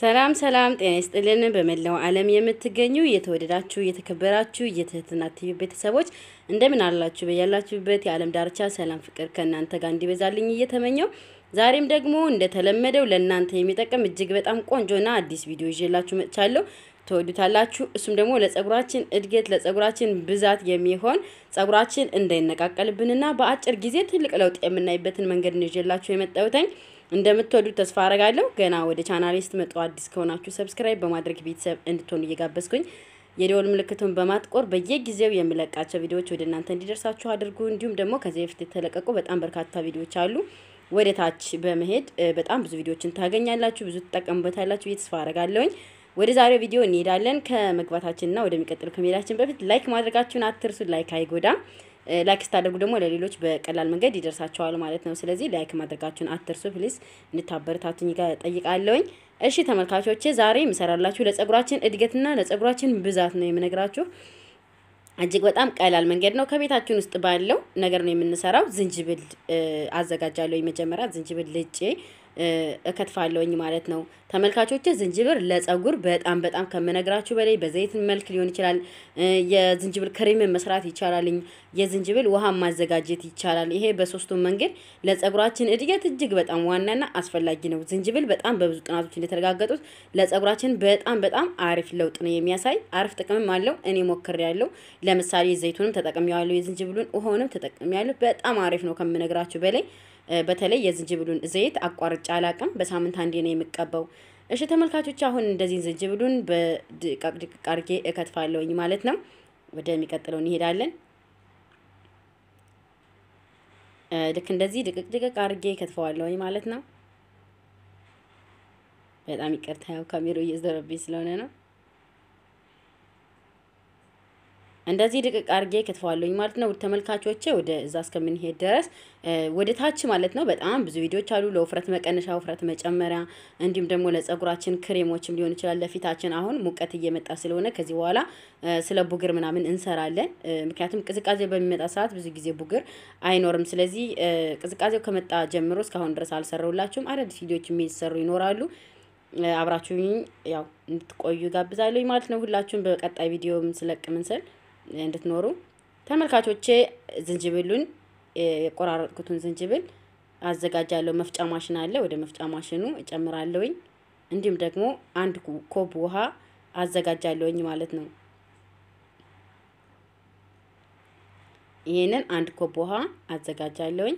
ሰላም ሰላም፣ ጤና ይስጥልን። በመላው ዓለም የምትገኙ የተወደዳችሁ የተከበራችሁ የትህትና ቲቪ ቤተሰቦች እንደምን አላችሁ? በያላችሁበት የዓለም ዳርቻ ሰላም፣ ፍቅር ከእናንተ ጋር እንዲበዛልኝ እየተመኘው ዛሬም ደግሞ እንደተለመደው ለእናንተ የሚጠቅም እጅግ በጣም ቆንጆና አዲስ ቪዲዮ ይዤላችሁ መጥቻለሁ። ትወዱታላችሁ። እሱም ደግሞ ለጸጉራችን እድገት ለጸጉራችን ብዛት የሚሆን ጸጉራችን እንዳይነቃቀልብንና በአጭር ጊዜ ትልቅ ለውጥ የምናይበትን መንገድ ነው ይዤላችሁ የመጣሁት። እንደምትወዱት ተስፋ አረጋለሁ። ገና ወደ ቻናሌ ስትመጡ አዲስ ከሆናችሁ ሰብስክራይብ በማድረግ ቤተሰብ እንድትሆኑ እየጋበዝኩኝ የደወል ምልክቱን በማጥቆር በየጊዜው የምለቃቸው ቪዲዮዎች ወደ እናንተ እንዲደርሳችሁ አድርጉ። እንዲሁም ደግሞ ከዚህ በፊት የተለቀቁ በጣም በርካታ ቪዲዮዎች አሉ። ወደ ታች በመሄድ በጣም ብዙ ቪዲዮዎችን ታገኛላችሁ። ብዙ ትጠቀሙበታላችሁ ብዬ ተስፋ አረጋለሁኝ። ወደ ዛሬው ቪዲዮ እንሄዳለን። ከመግባታችንና ወደሚቀጥለው ከመሄዳችን በፊት ላይክ ማድረጋችሁን አትርሱ። ላይክ አይጎዳም። ላይክ ስታደርጉ ደግሞ ለሌሎች በቀላል መንገድ ይደርሳቸዋል ማለት ነው። ስለዚህ ላይክ ማድረጋችሁን አትርሱ ፕሊስ፣ እንድታበረታቱኝ ጋር ጠይቃለሁኝ። እሺ ተመልካቾቼ ዛሬ የምሰራላችሁ ለጸጉራችን እድገትና ለጸጉራችን ብዛት ነው የምነግራችሁ። እጅግ በጣም ቀላል መንገድ ነው። ከቤታችን ውስጥ ባለው ነገር ነው የምንሰራው። ዝንጅብል አዘጋጃለሁ። የመጀመሪያ ዝንጅብል ልጬ እከትፋለሁኝ ማለት ነው። ተመልካቾች ዝንጅብር ለጸጉር በጣም በጣም ከምነግራችሁ በላይ በዘይት መልክ ሊሆን ይችላል። የዝንጅብል ክሬም መስራት ይቻላልኝ። የዝንጅብል ውሃ ማዘጋጀት ይቻላል። ይሄ በሶስቱም መንገድ ለጸጉራችን እድገት እጅግ በጣም ዋናና አስፈላጊ ነው። ዝንጅብል በጣም በብዙ ጥናቶች እንደተረጋገጡት ለጸጉራችን በጣም በጣም አሪፍ ለውጥ ነው የሚያሳይ አሪፍ ጥቅምም አለው። እኔ ያለው ለምሳሌ ዘይቱንም ያለው የዝንጅብሉን ውሃውንም ያለው በጣም አሪፍ ነው ከምነግራችሁ በላይ በተለይ የዝንጅብሉን ዘይት አቋርጬ አላቅም። በሳምንት አንዴ ነው የምቀባው። እሺ ተመልካቾች፣ አሁን እንደዚህ ዝንጅብሉን በድቃቅ ድቅቅ አርጌ እከትፋለሁኝ ማለት ነው። ወደሚቀጥለው እንሄዳለን። ልክ እንደዚህ ድቅቅ ድቅቅ አርጌ እከትፈዋለሁኝ ማለት ነው። በጣም ይቅርታ፣ ያው ካሜራው እየዘረብኝ ስለሆነ ነው። እንደዚህ ድቅቅ አርጌ ክትፈዋለኝ ማለት ነው። ውድ ተመልካቾቼ ወደ እዛ እስከምንሄድ ድረስ ወደ ታች ማለት ነው። በጣም ብዙ ቪዲዮዎች አሉ፣ ለውፍረት መቀነሻ፣ ውፍረት መጨመሪያ እንዲሁም ደግሞ ለጸጉራችን ክሬሞችም ሊሆን ይችላል። ለፊታችን አሁን ሙቀት እየመጣ ስለሆነ ከዚህ በኋላ ስለ ቡግር ምናምን እንሰራለን። ምክንያቱም ቅዝቃዜ በሚመጣ ሰዓት ብዙ ጊዜ ቡግር አይኖርም። ስለዚህ ቅዝቃዜው ከመጣ ጀምሮ እስካሁን ድረስ አልሰራውላችሁም። አዳዲስ ቪዲዮዎች የሚሰሩ ይኖራሉ። አብራችሁኝ ያው እንድትቆዩ ጋብዛለሁ ማለት ነው። ሁላችሁም በቀጣይ ቪዲዮ ምን ስለቅ ስል እንድትኖሩ ተመልካቾቼ ዝንጅብሉን የቆራረጥኩትን ዝንጅብል አዘጋጃለሁ። መፍጫ ማሽን አለ። ወደ መፍጫ ማሽኑ እጨምራለሁኝ። እንዲሁም ደግሞ አንድ ኮብ ውሃ አዘጋጃለሁኝ ማለት ነው። ይህንን አንድ ኮብ ውሃ አዘጋጃለሁኝ።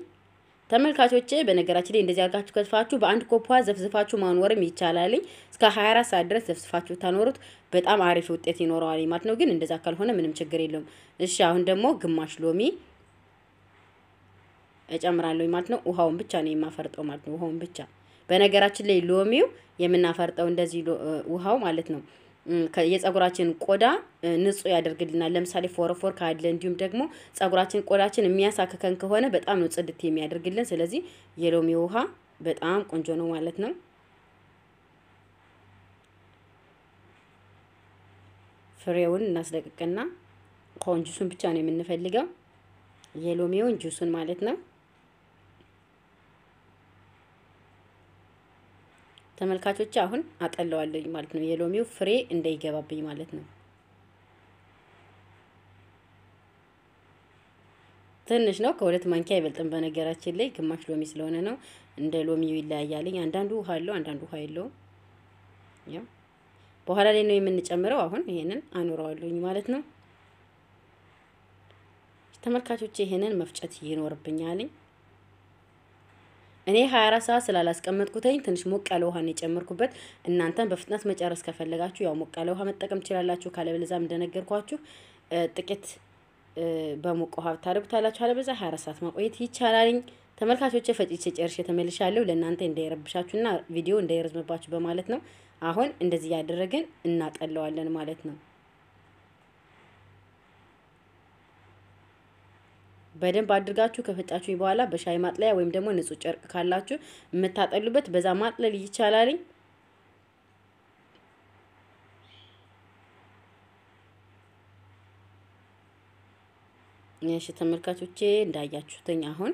ተመልካቾቼ በነገራችን ላይ እንደዚህ አድርጋችሁ ከትፋችሁ በአንድ ኮፓ ዘፍዝፋችሁ ማኖርም ይቻላልኝ። እስከ 24 ሰዓት ድረስ ዘፍዝፋችሁ ታኖሩት በጣም አሪፍ ውጤት ይኖረዋል ማለት ነው። ግን እንደዛ ካልሆነ ምንም ችግር የለውም። እሺ አሁን ደግሞ ግማሽ ሎሚ እጨምራለሁ ማለት ነው። ውሃውን ብቻ ነው የማፈርጠው ማለት ነው። ውሃውን ብቻ በነገራችን ላይ ሎሚው የምናፈርጠው እንደዚህ ውሃው ማለት ነው። የጸጉራችን ቆዳ ንጹህ ያደርግልናል። ለምሳሌ ፎረፎር ካለ እንዲሁም ደግሞ ጸጉራችን ቆዳችን የሚያሳክከን ከሆነ በጣም ነው ጽድት የሚያደርግልን። ስለዚህ የሎሚ ውሃ በጣም ቆንጆ ነው ማለት ነው። ፍሬውን እናስለቅቅና ኮንጁሱን ብቻ ነው የምንፈልገው የሎሚውን ጁሱን ማለት ነው። ተመልካቾች አሁን አጠለዋለኝ ማለት ነው። የሎሚው ፍሬ እንዳይገባብኝ ማለት ነው። ትንሽ ነው፣ ከሁለት ማንኪያ አይበልጥም። በነገራችን ላይ ግማሽ ሎሚ ስለሆነ ነው። እንደ ሎሚው ይለያያለኝ። አንዳንዱ ውሃ አለው፣ አንዳንዱ ውሃ የለውም። ያው በኋላ ላይ ነው የምንጨምረው። አሁን ይሄንን አኖረዋለሁኝ ማለት ነው። ተመልካቾች ይሄንን መፍጨት ይኖርብኛልኝ። እኔ 24 ሰዓት ስላላስቀመጥኩትኝ ትንሽ ሞቅ ያለ ውሃ ነው የጨመርኩበት። እናንተን በፍጥነት መጨረስ ከፈለጋችሁ ያው ሞቅ ያለ ውሃ መጠቀም ትችላላችሁ። ካለበለዛም እንደነገርኳችሁ ጥቂት በሞቀ ውሃ ብታደርጉታላችሁ። አለበለዚያ 24 ሰዓት ማቆየት ይቻላልኝ። ተመልካቾቼ ፈጭቼ ጨርሼ ተመልሻለሁ። ለእናንተ እንዳይረብሻችሁና ቪዲዮ እንዳይረዝምባችሁ በማለት ነው። አሁን እንደዚህ ያደረግን እናቀለዋለን ማለት ነው። በደንብ አድርጋችሁ ከፈጫችሁኝ በኋላ በሻይ ማጥለያ ወይም ደግሞ ንጹህ ጨርቅ ካላችሁ የምታጠሉበት በዛ ማጥለል ይቻላልኝ። እሺ ተመልካቾቼ እንዳያችሁትኝ አሁን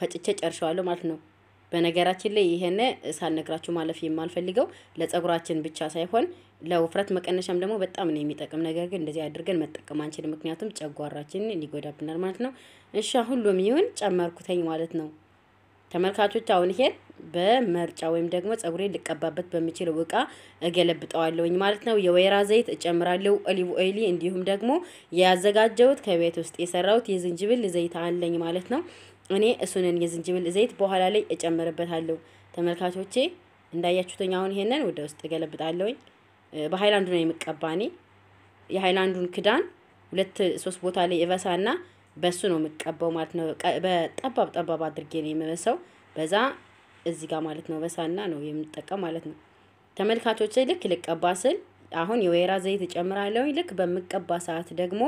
ፈጭቼ ጨርሸዋለሁ ማለት ነው። በነገራችን ላይ ይሄን ሳልነግራችሁ ማለፍ የማልፈልገው ለጸጉራችን ብቻ ሳይሆን ለውፍረት መቀነሻም ደግሞ በጣም ነው የሚጠቅም። ነገር ግን እንደዚህ አድርገን መጠቀም አንችል፣ ምክንያቱም ጨጓራችን ሊጎዳብናል ማለት ነው። እሺ ሁሉም ይሁን ጨመርኩተኝ ማለት ነው። ተመልካቾች አሁን ይሄን በመርጫ ወይም ደግሞ ጸጉሬ ልቀባበት በሚችለው እቃ እገለብጠዋለውኝ ማለት ነው። የወይራ ዘይት እጨምራለሁ፣ ኦሊቭ ኦይሊ፣ እንዲሁም ደግሞ ያዘጋጀሁት ከቤት ውስጥ የሰራሁት የዝንጅብል ዘይት አለኝ ማለት ነው። እኔ እሱንን የዝንጅብል ዘይት በኋላ ላይ እጨምርበታለሁ። ተመልካቾቼ እንዳያችሁትኝ አሁን ይሄንን ወደ ውስጥ እገለብጣለሁኝ። በሃይላንዱ ነው የምቀባ እኔ የሃይላንዱን ክዳን ሁለት ሶስት ቦታ ላይ እበሳና በሱ ነው የምቀባው ማለት ነው። በጠባብ ጠባብ አድርጌ ነው የምበሳው። በዛ እዚህ ጋር ማለት ነው በሳና ነው የምጠቀም ማለት ነው። ተመልካቾቼ ልክ ልቀባ ስል አሁን የወይራ ዘይት እጨምራለሁኝ። ልክ በምቀባ ሰዓት ደግሞ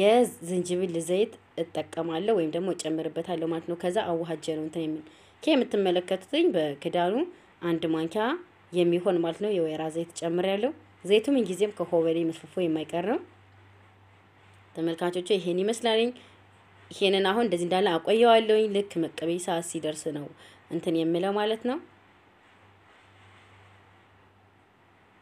የዝንጅብል ዘይት እጠቀማለሁ ወይም ደግሞ እጨምርበታለሁ ማለት ነው። ከዛ አዋሃጀ ነው እንትን የሚል ኬ የምትመለከቱትኝ በክዳኑ አንድ ማንኪያ የሚሆን ማለት ነው የወይራ ዘይት ጨምሬያለሁ። ዘይቱ ምን ጊዜም ከሆበሌ መስፈፎ የማይቀር ነው። ተመልካቾቹ ይሄን ይመስላልኝ። ይሄንን አሁን እንደዚህ እንዳለ አቆየዋለሁኝ። ልክ መቀበያ ሰዓት ሲደርስ ነው እንትን የምለው ማለት ነው።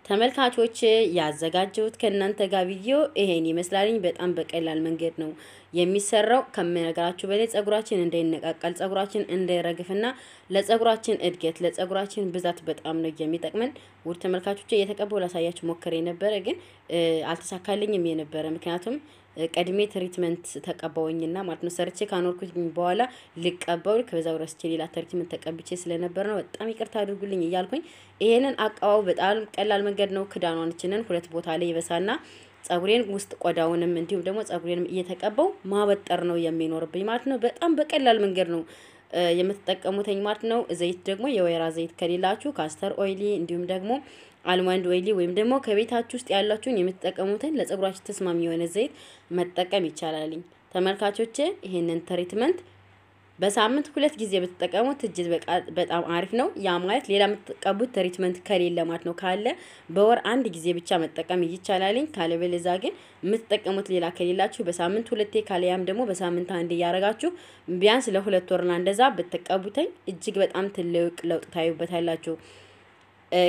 ተመልካቾች ያዘጋጀሁት ከእናንተ ጋር ቪዲዮ ይሄን ይመስላልኝ። በጣም በቀላል መንገድ ነው የሚሰራው። ከምነገራችሁ በላይ ጸጉራችን እንዳይነቃቀል፣ ጸጉራችን እንዳይረግፍና ለጸጉራችን እድገት፣ ለጸጉራችን ብዛት በጣም ነው የሚጠቅመን። ውድ ተመልካቾች እየተቀበው ላሳያችሁ ሞክሬ ነበረ፣ ግን አልተሳካልኝም የነበረ ምክንያቱም ቀድሜ ትሪትመንት ተቀባውኝና ማለት ነው ሰርቼ ካኖርኩኝ በኋላ ልቀባው ከበዛው ረስቼ ሌላ ትሪትመንት ተቀብቼ ስለነበር ነው። በጣም ይቅርታ አድርጉልኝ እያልኩኝ ይሄንን አቀባው በጣም ቀላል መንገድ ነው። ክዳኗንችንን ሁለት ቦታ ላይ ይበሳና ጸጉሬን ውስጥ ቆዳውንም እንዲሁም ደግሞ ጸጉሬንም እየተቀባው ማበጠር ነው የሚኖርብኝ ማለት ነው። በጣም በቀላል መንገድ ነው የምትጠቀሙትኝ ማለት ነው። ዘይት ደግሞ የወይራ ዘይት ከሌላችሁ ካስተር ኦይሊ እንዲሁም ደግሞ አልማንድ ወይሊ ወይም ደግሞ ከቤታችሁ ውስጥ ያላችሁን የምትጠቀሙትን ለጸጉራችሁ ተስማሚ የሆነ ዘይት መጠቀም ይቻላልኝ። ተመልካቾቼ ይህንን ትሪትመንት በሳምንት ሁለት ጊዜ ብትጠቀሙት እጅግ በጣም አሪፍ ነው። ያ ማለት ሌላ የምትቀቡት ትሪትመንት ከሌለ ማለት ነው። ካለ በወር አንድ ጊዜ ብቻ መጠቀም ይቻላልኝ። ካለበለዛ ግን የምትጠቀሙት ሌላ ከሌላችሁ በሳምንት ሁለቴ ካለያም ደግሞ በሳምንት አንድ እያደረጋችሁ ቢያንስ ለሁለት ወርና እንደዛ ብትቀቡተኝ እጅግ በጣም ትልቅ ለውጥ ታዩበታላችሁ።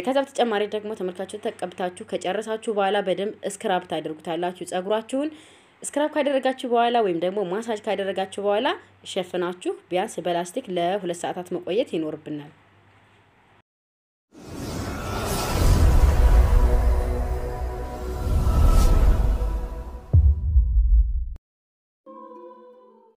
ከዛ በተጨማሪ ደግሞ ተመልካችሁ ተቀብታችሁ ከጨረሳችሁ በኋላ በደንብ እስክራብ ታደርጉታላችሁ ጸጉራችሁን። ስክራብ ካደረጋችሁ በኋላ ወይም ደግሞ ማሳጅ ካደረጋችሁ በኋላ ሸፍናችሁ ቢያንስ በላስቲክ ለሁለት ሰዓታት መቆየት ይኖርብናል።